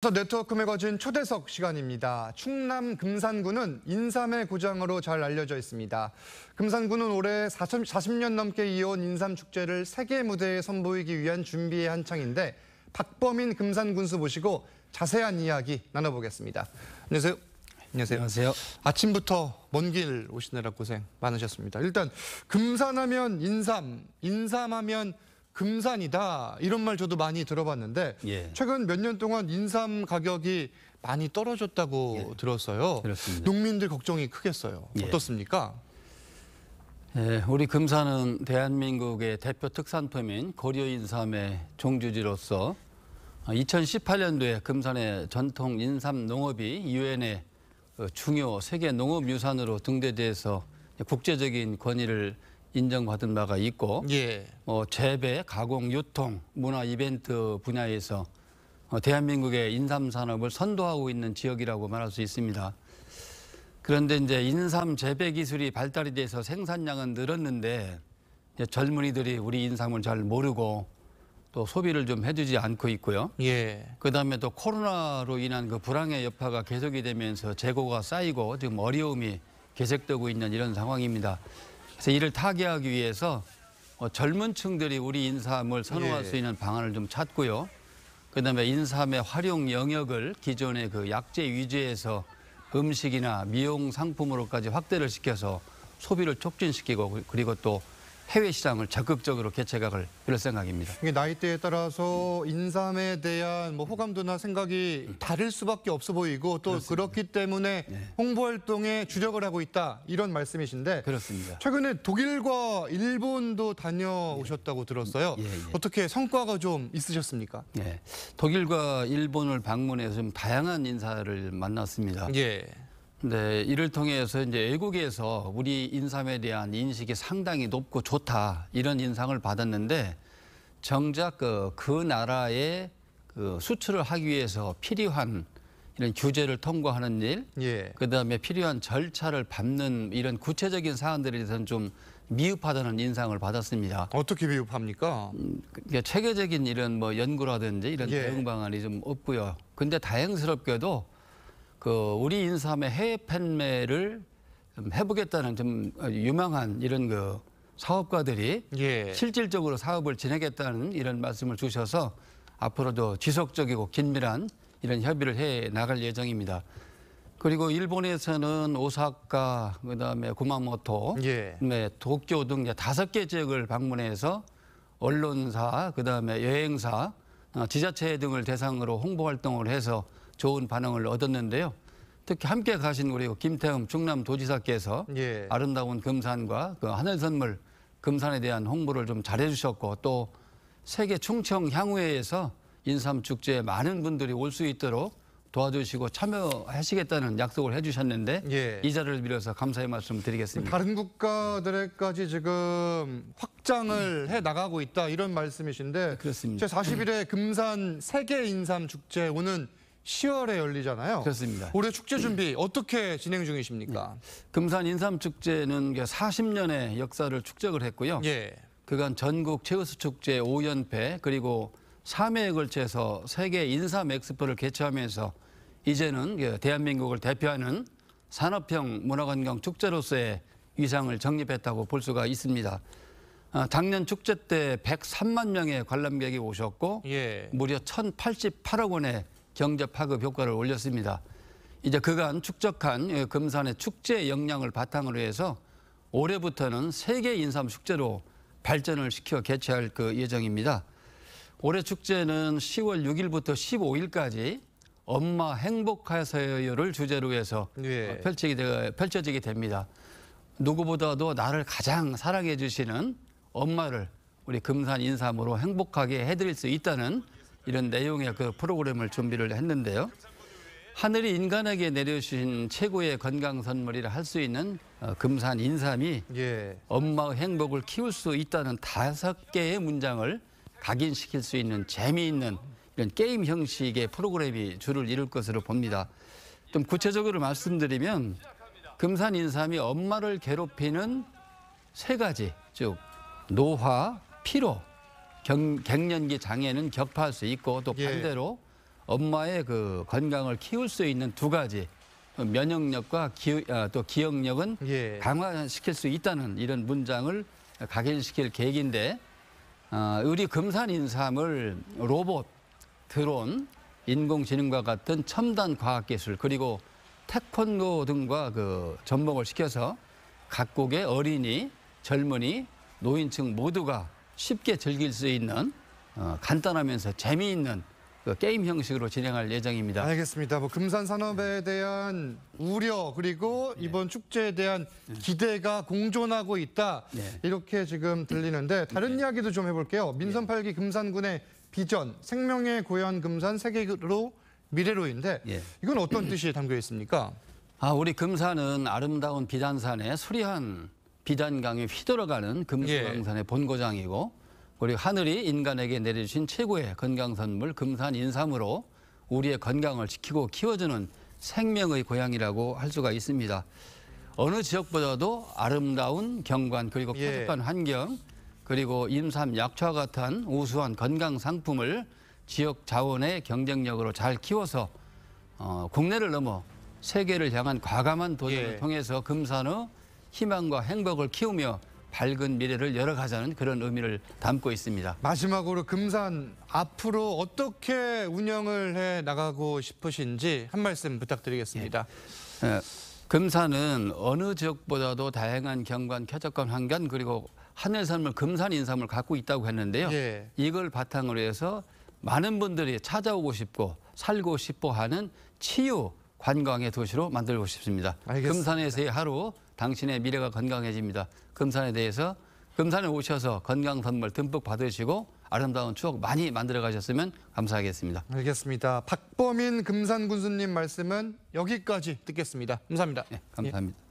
네트워크에 거진 초대석 시간입니다. 충남 금산군은 인삼의 고장으로 잘 알려져 있습니다. 금산군은 올해 40, 년 넘게 이어온 인삼축제를 세계 무대에 선보이기 위한 준비에 한창인데 박범인 금산군수 모시고 자세한 이야기 나눠보겠습니다. 안녕하세요. 안녕하세요. 안녕하세요. 아침부터 먼 길 오시느라 고생 많으셨습니다. 일단 금산하면 인삼, 인삼하면 금산이다 이런 말 저도 많이 들어봤는데 예. 최근 몇 년 동안 인삼 가격이 많이 떨어졌다고 예. 들었어요. 그렇습니다. 농민들 걱정이 크겠어요. 예. 어떻습니까? 예, 우리 금산은 대한민국의 대표 특산품인 고려 인삼의 종주지로서 2018년도에 금산의 전통 인삼 농업이 유엔의 어, 중요 세계 농업 유산으로 등재돼서 국제적인 권위를 인정받은 바가 있고 예. 어, 재배, 가공, 유통, 문화 이벤트 분야에서 어, 대한민국의 인삼 산업을 선도하고 있는 지역이라고 말할 수 있습니다. 그런데 이제 인삼 재배 기술이 발달이 돼서 생산량은 늘었는데 젊은이들이 우리 인삼을 잘 모르고 또 소비를 좀 해주지 않고 있고요. 예. 그다음에 또 코로나로 인한 그 불황의 여파가 계속이 되면서 재고가 쌓이고 지금 어려움이 계속되고 있는 이런 상황입니다. 그래서 이를 타개하기 위해서 어, 젊은 층들이 우리 인삼을 선호할 예. 수 있는 방안을 좀 찾고요. 그다음에 인삼의 활용 영역을 기존의 그 약재 위주에서 음식이나 미용 상품으로까지 확대를 시켜서 소비를 촉진시키고 그리고 또 해외 시장을 적극적으로 개최각그 이럴 생각입니다. 이게 나이대에 따라서 인삼에 대한 뭐 호감도나 생각이 다를 수밖에 없어 보이고 또 그렇습니다. 그렇기 때문에 네. 홍보 활동에 주력을 하고 있다 이런 말씀이신데 그렇습니다. 최근에 독일과 일본도 다녀오셨다고 들었어요. 예, 예. 어떻게 성과가 좀 있으셨습니까? 예. 독일과 일본을 방문해서 좀 다양한 인사를 만났습니다. 예. 네, 이를 통해서 이제 외국에서 우리 인삼에 대한 인식이 상당히 높고 좋다 이런 인상을 받았는데 정작 그, 그 나라의 그 수출을 하기 위해서 필요한 이런 규제를 통과하는 일, 예. 그다음에 필요한 절차를 밟는 이런 구체적인 사안들에 대해서는 좀 미흡하다는 인상을 받았습니다. 어떻게 미흡합니까? 음, 그러니까 체계적인 이런 뭐 연구라든지 이런 예. 대응 방안이 좀 없고요. 근데 다행스럽게도 그 우리 인삼의 해외 판매를 해보겠다는 좀 유명한 이런 그 사업가들이 예. 실질적으로 사업을 진행했다는 이런 말씀을 주셔서 앞으로도 지속적이고 긴밀한 이런 협의를 해 나갈 예정입니다. 그리고 일본에서는 오사카, 그다음에 구마모토, 예. 네, 도쿄 등 다섯 개 지역을 방문해서 언론사, 그다음에 여행사, 어, 지자체 등을 대상으로 홍보 활동을 해서 좋은 반응을 얻었는데요. 특히 함께 가신 우리 김태흠 충남도지사께서 예. 아름다운 금산과 그 하늘 선물 금산에 대한 홍보를 좀 잘해주셨고 또 세계 충청 향후회에서 인삼 축제에 많은 분들이 올 수 있도록 도와주시고 참여하시겠다는 약속을 해주셨는데 예. 이 자리를 빌어서 감사의 말씀 드리겠습니다. 다른 국가들에까지 지금 확장을 음. 해 나가고 있다 이런 말씀이신데 그렇습니다. 제 40일에 금산 세계 인삼 축제 오는 10월에 열리잖아요. 그렇습니다. 올해 축제 준비 어떻게 진행 중이십니까? 네. 금산 인삼축제는 40년의 역사를 축적을 했고요. 예. 그간 전국 최우수축제 5연패 그리고 3회에 걸쳐서 세계 인삼 엑스포를 개최하면서 이제는 대한민국을 대표하는 산업형 문화관광 축제로서의 위상을 정립했다고 볼 수가 있습니다. 아, 작년 축제 때 103만 명의 관람객이 오셨고 예. 무려 1,088억 원의 경제 파급 효과를 올렸습니다. 이제 그간 축적한 예, 금산의 축제 역량을 바탕으로 해서 올해부터는 세계 인삼 축제로 발전을 시켜 개최할 그 예정입니다. 올해 축제는 10월 6일부터 15일까지 엄마 행복하세요를 주제로 해서 예. 펼쳐지게 됩니다. 누구보다도 나를 가장 사랑해 주시는 엄마를 우리 금산 인삼으로 행복하게 해드릴 수 있다는 이런 내용의 그 프로그램을 준비를 했는데요. 하늘이 인간에게 내려주신 최고의 건강 선물이라 할 수 있는 어, 금산 인삼이 예. 엄마의 행복을 키울 수 있다는 다섯 개의 문장을 각인시킬 수 있는 재미있는 이런 게임 형식의 프로그램이 주를 이룰 것으로 봅니다. 좀 구체적으로 말씀드리면 금산 인삼이 엄마를 괴롭히는 세 가지 즉 노화, 피로, 경, 갱년기 장애는 격파할 수 있고 또 예. 반대로 예. 엄마의 그 건강을 키울 수 있는 두 가지 면역력과 기, 아, 또 기억력은 예. 강화시킬 수 있다는 이런 문장을 각인시킬 계획인데 아, 어, 우리 금산 인삼을 로봇, 드론, 인공지능과 같은 첨단 과학기술 그리고 태권도 등과 그 접목을 시켜서 각국의 어린이, 젊은이, 노인층 모두가 쉽게 즐길 수 있는 어, 간단하면서 재미있는 그 게임 형식으로 진행할 예정입니다. 알겠습니다. 뭐 금산 산업에 네. 대한 우려 그리고 네. 이번 축제에 대한 네. 기대가 공존하고 있다 네. 이렇게 지금 들리는데 다른 네. 이야기도 좀 해볼게요. 민선 8기 금산군의 비전 생명의 고현 금산 세계로 미래로인데 예. 이건 어떤 뜻이 담겨 있습니까? 아, 우리 금산은 아름다운 비단산의 수리한 비단강에 휘돌아가는 금수강산의 예. 본고장이고 우리 하늘이 인간에게 내려주신 최고의 건강선물 금산 인삼으로 우리의 건강을 지키고 키워주는 생명의 고향이라고 할 수가 있습니다. 어느 지역보다도 아름다운 경관 그리고 예. 쾌적한 예. 환경 그리고 임삼 약초와 같은 우수한 건강 상품을 지역 자원의 경쟁력으로 잘 키워서 어, 국내를 넘어 세계를 향한 과감한 도전을 예. 통해서 금산의 희망과 행복을 키우며 밝은 미래를 열어가자는 그런 의미를 담고 있습니다. 마지막으로 금산 앞으로 어떻게 운영을 해 나가고 싶으신지 한 말씀 부탁드리겠습니다. 예. 예. 금산은 어느 지역보다도 다양한 경관, 쾌적한 환경 그리고 하늘산물, 금산 인삼을 갖고 있다고 했는데요. 예. 이걸 바탕으로 해서 많은 분들이 찾아오고 싶고 살고 싶어 하는 치유 관광의 도시로 만들고 싶습니다. 알겠습니다. 금산에서의 하루 당신의 미래가 건강해집니다. 금산에 대해서 금산에 오셔서 건강 선물 듬뿍 받으시고 아름다운 추억 많이 만들어 가셨으면 감사하겠습니다. 알겠습니다. 박범인 금산 군수님 말씀은 여기까지 듣겠습니다. 감사합니다. 네, 감사합니다. 예.